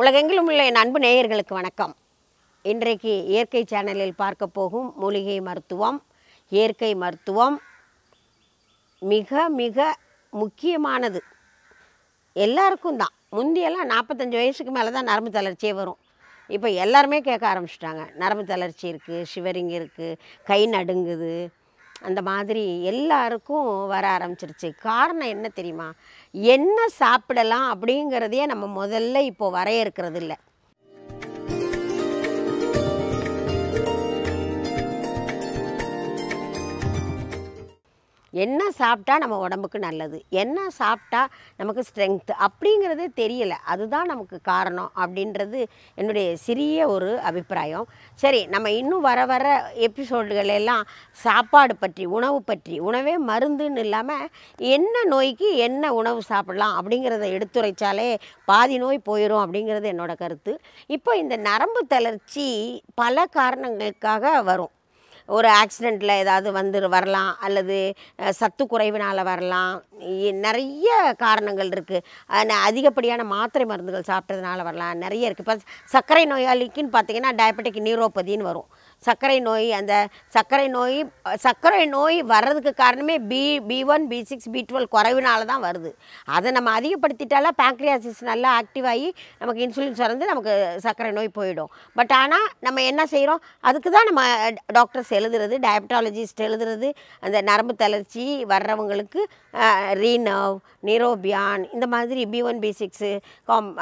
உலகெங்கிலும் உள்ள என் அன்பு நேயர்களுக்கு வணக்கம் இன்றைக்கு இயற்கை சேனலில் பார்க்க போகும் மூலிகை மருத்துவம் இயற்கை மருத்துவம் மிக மிக முக்கியமானது எல்லாருக்கும் தான் முந்தியெல்லாம் நாற்பத்தஞ்சு வயசுக்கு மேலே தான் நரம்பு தளர்ச்சியே வரும் இப்போ எல்லாருமே கேட்க ஆரம்பிச்சிட்டாங்க நரம்பு தளர்ச்சி இருக்குது ஷிவரிங் இருக்குது கை நடுங்குது அந்த மாதிரி எல்லாருக்கும் வர ஆரம்பிச்சிருச்சு காரணம் என்ன தெரியுமா என்ன சாப்பிடலாம் அப்படிங்கிறதையே நம்ம முதல்ல இப்போது வரையறுக்கிறது இல்லை என்ன சாப்பிட்டா நம்ம உடம்புக்கு நல்லது என்ன சாப்பிட்டா நமக்கு ஸ்ட்ரென்த் அப்படிங்கிறது தெரியலை அதுதான் நமக்கு காரணம் அப்படின்றது என்னுடைய சிறிய ஒரு அபிப்பிராயம் சரி நம்ம இன்னும் வர வர எபிசோடுகள் எல்லாம் சாப்பாடு பற்றி உணவு பற்றி உணவே மருந்துன்னு இல்லாமல் என்ன நோய்க்கு என்ன உணவு சாப்பிடலாம் அப்படிங்கிறத எடுத்துரைச்சாலே பாதி நோய் போயிடும் அப்படிங்கிறது என்னோட கருத்து இப்போ இந்த நரம்பு தளர்ச்சி பல காரணங்களுக்காக வரும் ஒரு ஆக்சிடெண்ட்டில் ஏதாவது வந்து வரலாம் அல்லது சத்து குறைவினால் வரலாம் நிறைய காரணங்கள் இருக்குது அதிகப்படியான மாத்திரை மருந்துகள் சாப்பிட்டதுனால வரலாம் நிறைய இருக்குது இப்போ சர்க்கரை நோயாளிக்குன்னு பார்த்திங்கன்னா டயபெட்டிக் நியூரோபதின்னு வரும் சர்க்கரை நோய் அந்த சர்க்கரை நோய் சர்க்கரை நோய் வர்றதுக்கு காரணமே B B one B six B twelve குறைவினால தான் வருது அதை நம்ம அதிகப்படுத்திட்டால பேங்க்ரியாசிஸ் நல்லா ஆக்டிவ் ஆகி நமக்கு இன்சுலின் சுரந்து நமக்கு சர்க்கரை நோய் போயிடும் பட் ஆனால் நம்ம என்ன செய்கிறோம் அதுக்கு தான் நம்ம டாக்டர்ஸ் எழுதுறது டயபட்டாலஜிஸ்ட் எழுதுறது அந்த நரம்பு தளர்ச்சி வர்றவங்களுக்கு ரீனவ் நிரோபியான் இந்த மாதிரி பி ஒன் பி சிக்ஸு காம்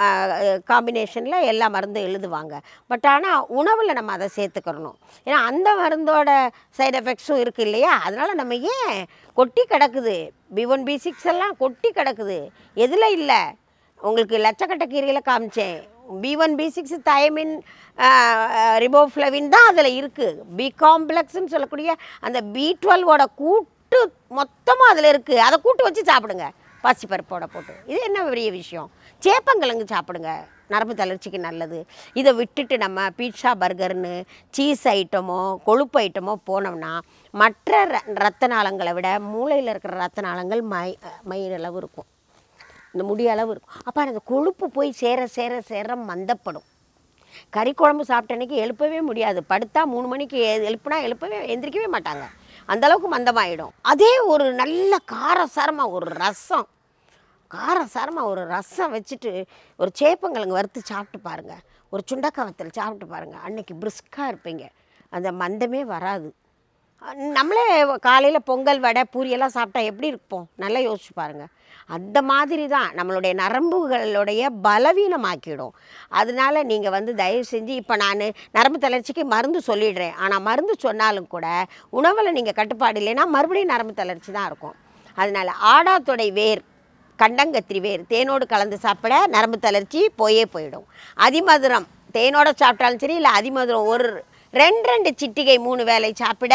காம்பினேஷனில் எல்லா மருந்தும் எழுதுவாங்க பட் ஆனால் உணவில் நம்ம அதை சேர்த்துக்கிறணும் ஏன்னா அந்த மருந்தோட சைடு எஃபெக்ட்ஸும் இருக்குது இல்லையா அதனால் நம்ம ஏன் கொட்டி கிடக்குது பி ஒன் பி சிக்ஸ் எல்லாம் கொட்டி கிடக்குது எதில் இல்லை உங்களுக்கு லட்சக்கட்ட கீரையில் காமிச்சேன் B one B six thiamine riboflavin தான் அதில் இருக்குது பி காம்ப்ளெக்ஸ்ன்னு சொல்லக்கூடிய அந்த பி டுவெல்வோட கூட்டு மொத்தமாக அதில் இருக்குது அதை கூட்டு வச்சு சாப்பிடுங்க பாசிப்பருப்போட போட்டு இது என்ன பெரிய விஷயம் சேப்பங்கிழங்கு சாப்பிடுங்க நரம்பு தளர்ச்சிக்கு நல்லது இதை விட்டுட்டு நம்ம பீட்சா பர்கர்னு சீஸ் ஐட்டமோ கொழுப்பு ஐட்டமோ போனோம்னா மற்ற ரத்த நாளங்களை விட மூளையில் இருக்கிற ரத்த நாளங்கள் மை மயிரளவு இருக்கும் இந்த முடியளவு இருக்கும் அப்போ அந்த கொழுப்பு போய் சேர சேர சேர மந்தப்படும் கறி குழம்பு சாப்பிட்ட எழுப்பவே முடியாது படுத்தா மூணு மணிக்கு எழுப்புனா எழுப்பவே எந்திரிக்கவே மாட்டாங்க அந்தளவுக்கு மந்தமாயிடும் அதே ஒரு நல்ல காரசாரமாக ஒரு ரசம் காரசாரமாக ஒரு ரசம் வச்சுட்டு ஒரு சேப்பங்கிழங்கு வறுத்து சாப்பிட்டு பாருங்கள் ஒரு சுண்டக்காய் வத்தல் சாப்பிட்டு பாருங்கள் அன்னைக்கு பிரிஸ்காக இருப்பீங்க அந்த மந்தமே வராது நம்மளே காலையில் பொங்கல் வடை பூரியெல்லாம் சாப்பிட்டா எப்படி இருப்போம் நல்லா யோசிச்சு பாருங்கள் அந்த மாதிரி தான் நம்மளுடைய நரம்புகளுடைய பலவீனமாக்கிடும் அதனால் நீங்கள் வந்து தயவு செஞ்சு இப்போ நான் நரம்பு தளர்ச்சிக்கு மருந்து சொல்லிடுறேன் ஆனால் மருந்து சொன்னாலும் கூட உணவில் நீங்கள் கட்டுப்பாடு இல்லைன்னா மறுபடியும் நரம்பு தளர்ச்சி தான் இருக்கும் அதனால் ஆடாத்தொடை வேர் கண்டங்கத்திரி வேர் தேனோடு கலந்து சாப்பிட நரம்பு தளர்ச்சி போயே போயிடும் அதிமதுரம் தேனோட சாப்பிட்டாலும் சரி இல்லை அதிமதுரம் ஒரு ரெண்டு ரெண்டு சிட்டிகை மூணு வேலை சாப்பிட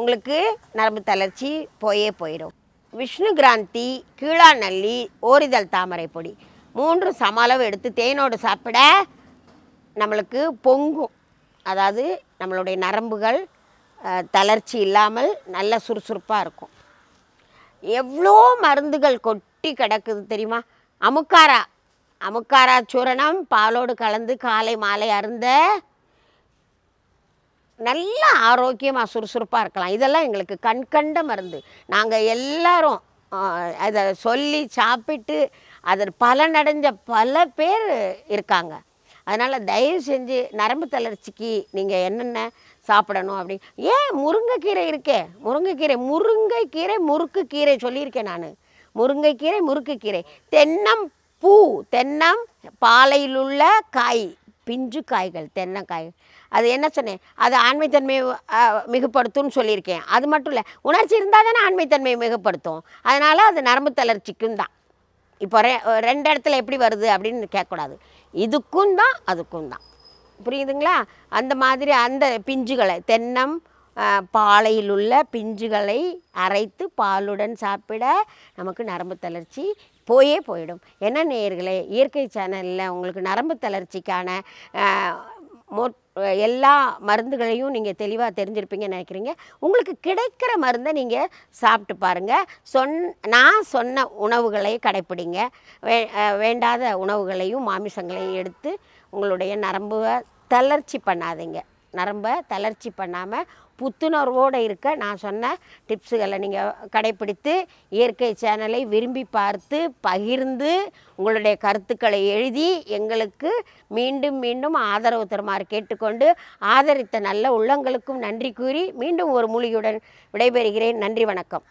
உங்களுக்கு நரம்பு தளர்ச்சி போயே போயிடும் விஷ்ணு கிராந்தி கீழாநல்லி ஓரிதழ் தாமரை பொடி மூன்று சம அளவு எடுத்து தேனோடு சாப்பிட நம்மளுக்கு பொங்கும் அதாவது நம்மளுடைய நரம்புகள் தளர்ச்சி இல்லாமல் நல்ல சுறுசுறுப்பாக இருக்கும் எவ்வளோ மருந்துகள் கொட்டி கிடக்குது தெரியுமா அமுக்காரா அமுக்காரா சூரணம் பாலோடு கலந்து காலை மாலை அருந்த நல்ல ஆரோக்கியமாக சுறுசுறுப்பாக இருக்கலாம் இதெல்லாம் எங்களுக்கு கண்கண்ட மருந்து நாங்கள் எல்லாரும் அதை சொல்லி சாப்பிட்டு அதன் பலனடைஞ்ச பல பேர் இருக்காங்க அதனால் தயவு செஞ்சு நரம்பு தளர்ச்சிக்கு நீங்கள் என்னென்ன சாப்பிடணும் அப்படி ஏன் முருங்கைக்கீரை இருக்கே முருங்கைக்கீரை முருங்கைக்கீரை முறுக்கு கீரை சொல்லியிருக்கேன் நான் முருங்கைக்கீரை முறுக்கு கீரை தென்னம் பூ தென்னம் பாலையிலுள்ள காய் பிஞ்சு காய்கள் தென்னங்காய் அது என்ன சொன்னேன் அது ஆண்மைத்தன்மை மிகுப்படுத்தும்னு சொல்லியிருக்கேன் அது மட்டும் இல்லை உணர்ச்சி இருந்தால் தானே ஆண்மைத்தன்மையை மிகுப்படுத்தும் அதனால் அது நரம்பு தளர்ச்சிக்கும் தான் இப்போ ரெ ரெண்டு இடத்துல எப்படி வருது அப்படின்னு கேட்கக்கூடாது இதுக்கும் தான் அதுக்கும் தான் புரியுதுங்களா அந்த மாதிரி அந்த பிஞ்சுகளை தென்னம் பாலையில் உள்ள பிஞ்சுகளை அரைத்து பாலுடன் சாப்பிட நமக்கு நரம்பு தளர்ச்சி போயே போயிடும் என்ன நேயர்களே இயற்கை சேனலில் உங்களுக்கு நரம்பு தளர்ச்சிக்கான மொட் எல்லா மருந்துகளையும் நீங்கள் தெளிவாக தெரிஞ்சிருப்பீங்கன்னு நினைக்கிறீங்க உங்களுக்கு கிடைக்கிற மருந்தை நீங்கள் சாப்பிட்டு பாருங்கள் சொன் நான் சொன்ன உணவுகளை கடைப்பிடிங்க வே வேண்டாத உணவுகளையும் மாமிசங்களையும் எடுத்து உங்களுடைய நரம்புவை தளர்ச்சி பண்ணாதீங்க நரம்பை தளர்ச்சி பண்ணாமல் புத்துணர்வோடு இருக்க நான் சொன்ன டிப்ஸுகளை நீங்கள் கடைப்பிடித்து இயற்கை சேனலை விரும்பி பார்த்து பகிர்ந்து உங்களுடைய கருத்துக்களை எழுதி எங்களுக்கு மீண்டும் மீண்டும் ஆதரவு தருமாறு கேட்டுக்கொண்டு ஆதரித்த நல்ல உள்ளங்களுக்கும் நன்றி கூறி மீண்டும் ஒரு மூலிகையுடன் விடைபெறுகிறேன் நன்றி வணக்கம்